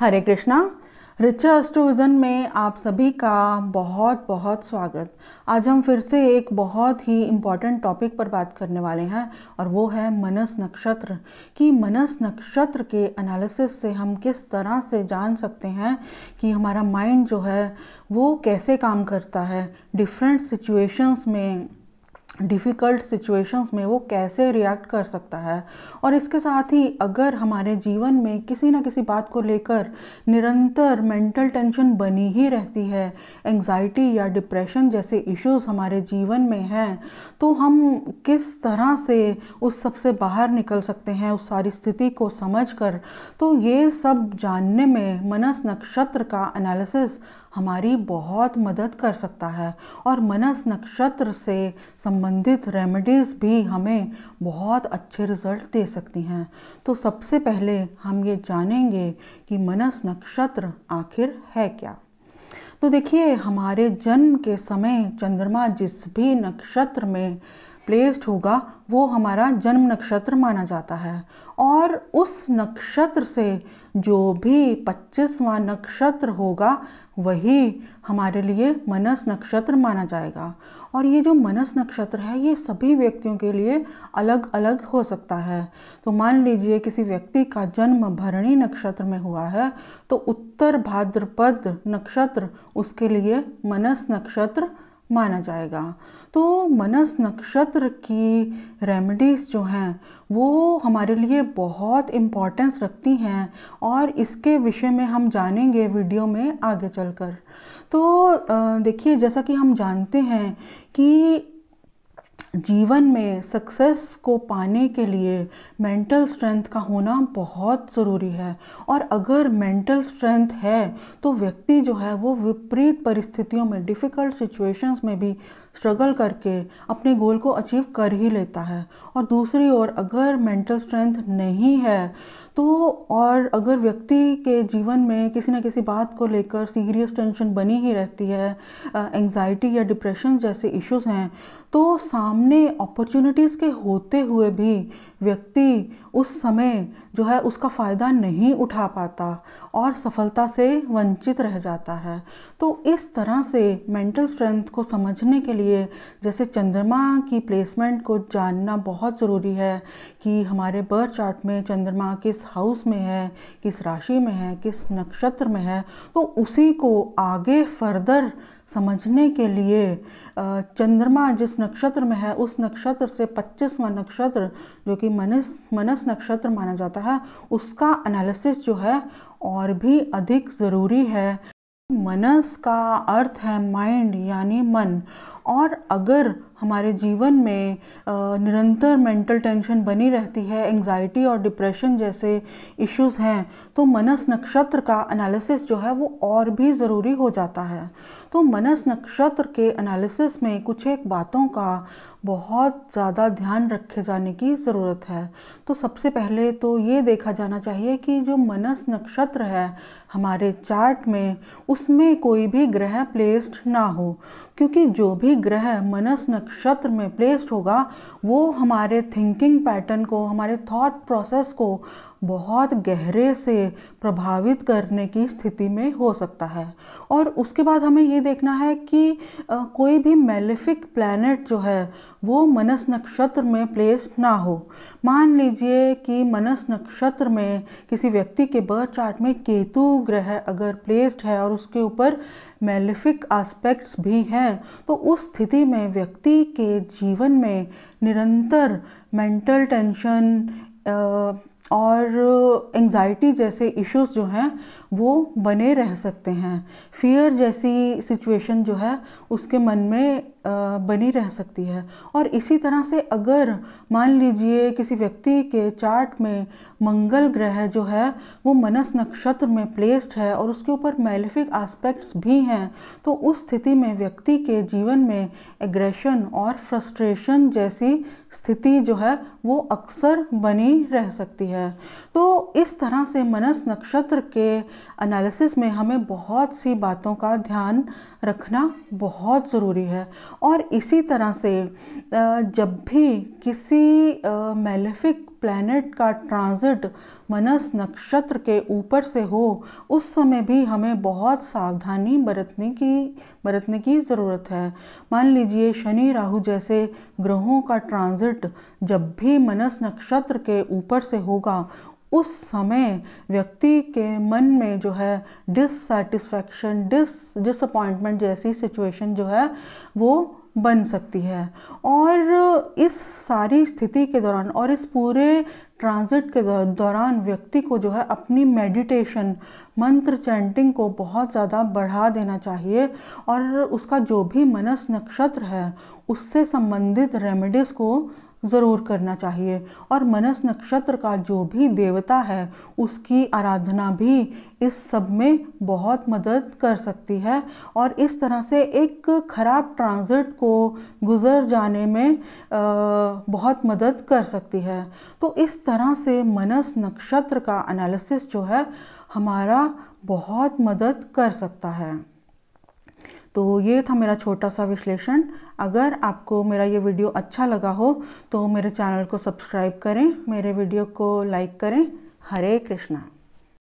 हरे कृष्णा रिचा एस्ट्रोविज़न में आप सभी का बहुत बहुत स्वागत आज हम फिर से एक बहुत ही इम्पॉर्टेंट टॉपिक पर बात करने वाले हैं और वो है मनस नक्षत्र कि मनस नक्षत्र के एनालिसिस से हम किस तरह से जान सकते हैं कि हमारा माइंड जो है वो कैसे काम करता है डिफरेंट सिचुएशंस में डिफ़िकल्ट सिचुएशंस में वो कैसे रिएक्ट कर सकता है और इसके साथ ही अगर हमारे जीवन में किसी ना किसी बात को लेकर निरंतर मेंटल टेंशन बनी ही रहती है एंजाइटी या डिप्रेशन जैसे इश्यूज हमारे जीवन में हैं तो हम किस तरह से उस सब से बाहर निकल सकते हैं उस सारी स्थिति को समझ कर तो ये सब जानने में मनस नक्षत्र का एनालिसिस हमारी बहुत मदद कर सकता है और मनस नक्षत्र से संबंधित रेमेडीज़ भी हमें बहुत अच्छे रिज़ल्ट दे सकती हैं तो सबसे पहले हम ये जानेंगे कि मनस नक्षत्र आखिर है क्या तो देखिए हमारे जन्म के समय चंद्रमा जिस भी नक्षत्र में प्लेस्ड होगा वो हमारा जन्म नक्षत्र माना जाता है और उस नक्षत्र से जो भी पच्चीसवा नक्षत्र होगा वही हमारे लिए मनस नक्षत्र माना जाएगा और ये जो मनस नक्षत्र है ये सभी व्यक्तियों के लिए अलग अलग हो सकता है तो मान लीजिए किसी व्यक्ति का जन्म भरणी नक्षत्र में हुआ है तो उत्तर भाद्रपद नक्षत्र उसके लिए मनस नक्षत्र माना जाएगा तो मनस नक्षत्र की रेमेडीज़ जो हैं वो हमारे लिए बहुत इम्पॉर्टेंस रखती हैं और इसके विषय में हम जानेंगे वीडियो में आगे चलकर तो देखिए जैसा कि हम जानते हैं कि जीवन में सक्सेस को पाने के लिए मेंटल स्ट्रेंथ का होना बहुत ज़रूरी है और अगर मेंटल स्ट्रेंथ है तो व्यक्ति जो है वो विपरीत परिस्थितियों में डिफ़िकल्ट सिचुएशंस में भी स्ट्रगल करके अपने गोल को अचीव कर ही लेता है और दूसरी ओर अगर मेंटल स्ट्रेंथ नहीं है तो और अगर व्यक्ति के जीवन में किसी न किसी बात को लेकर सीरियस टेंशन बनी ही रहती है एंजाइटी या डिप्रेशन जैसे इश्यूज़ हैं तो सामने अपॉर्चुनिटीज़ के होते हुए भी व्यक्ति उस समय जो है उसका फ़ायदा नहीं उठा पाता और सफलता से वंचित रह जाता है तो इस तरह से मेंटल स्ट्रेंथ को समझने के लिए लिए जैसे चंद्रमा की प्लेसमेंट को जानना बहुत ज़रूरी है कि हमारे बर्थ चार्ट में चंद्रमा किस हाउस में है किस राशि में है किस नक्षत्र में है तो उसी को आगे फर्दर समझने के लिए चंद्रमा जिस नक्षत्र में है उस नक्षत्र से पच्चीसवा नक्षत्र जो कि मनस मनस नक्षत्र माना जाता है उसका एनालिसिस जो है और भी अधिक ज़रूरी है मनस का अर्थ है माइंड यानी मन और अगर हमारे जीवन में निरंतर मेंटल टेंशन बनी रहती है एंजाइटी और डिप्रेशन जैसे इश्यूज़ हैं तो मनस नक्षत्र का एनालिसिस जो है वो और भी ज़रूरी हो जाता है तो मनस नक्षत्र के एनालिसिस में कुछ एक बातों का बहुत ज़्यादा ध्यान रखे जाने की ज़रूरत है तो सबसे पहले तो ये देखा जाना चाहिए कि जो मनस नक्षत्र है हमारे चार्ट में उसमें कोई भी ग्रह प्लेस्ड ना हो क्योंकि जो भी ग्रह मनस नक्षत्र में प्लेस्ड होगा वो हमारे थिंकिंग पैटर्न को हमारे थॉट प्रोसेस को बहुत गहरे से प्रभावित करने की स्थिति में हो सकता है और उसके बाद हमें ये देखना है कि कोई भी मेलिफिक प्लैनेट जो है वो मनस नक्षत्र में प्लेस ना हो मान लीजिए कि मनस नक्षत्र में किसी व्यक्ति के बर्थ चार्ट में केतु ग्रह अगर प्लेस्ड है और उसके ऊपर मेलिफिक एस्पेक्ट्स भी हैं तो उस स्थिति में व्यक्ति के जीवन में निरंतर मेंटल टेंशन और एंग्ज़ाइटी जैसे इश्यूज़ जो हैं वो बने रह सकते हैं फियर जैसी सिचुएशन जो है उसके मन में बनी रह सकती है और इसी तरह से अगर मान लीजिए किसी व्यक्ति के चार्ट में मंगल ग्रह जो है वो मनस नक्षत्र में प्लेस्ड है और उसके ऊपर मेलिफिक एस्पेक्ट्स भी हैं तो उस स्थिति में व्यक्ति के जीवन में एग्रेशन और फ्रस्ट्रेशन जैसी स्थिति जो है वो अक्सर बनी रह सकती है तो इस तरह से मनस नक्षत्र के एनालिसिस में हमें बहुत सी बातों का ध्यान रखना बहुत ज़रूरी है और इसी तरह से जब भी किसी मेलेफिक प्लैनेट का ट्रांजिट मनस नक्षत्र के ऊपर से हो उस समय भी हमें बहुत सावधानी बरतने की बरतने की ज़रूरत है मान लीजिए शनि राहु जैसे ग्रहों का ट्रांजिट जब भी मनस नक्षत्र के ऊपर से होगा उस समय व्यक्ति के मन में जो है डिससेटिस्फैक्शन डिस डिसअपॉइंटमेंट जैसी सिचुएशन जो है वो बन सकती है और इस सारी स्थिति के दौरान और इस पूरे ट्रांजिट के दौरान व्यक्ति को जो है अपनी मेडिटेशन मंत्र चैंटिंग को बहुत ज़्यादा बढ़ा देना चाहिए और उसका जो भी मनस नक्षत्र है उससे संबंधित रेमेडीज़ को ज़रूर करना चाहिए और मनस नक्षत्र का जो भी देवता है उसकी आराधना भी इस सब में बहुत मदद कर सकती है और इस तरह से एक ख़राब ट्रांजिट को गुज़र जाने में बहुत मदद कर सकती है तो इस तरह से मनस नक्षत्र का एनालिसिस जो है हमारा बहुत मदद कर सकता है तो ये था मेरा छोटा सा विश्लेषण अगर आपको मेरा ये वीडियो अच्छा लगा हो तो मेरे चैनल को सब्सक्राइब करें मेरे वीडियो को लाइक करें हरे कृष्णा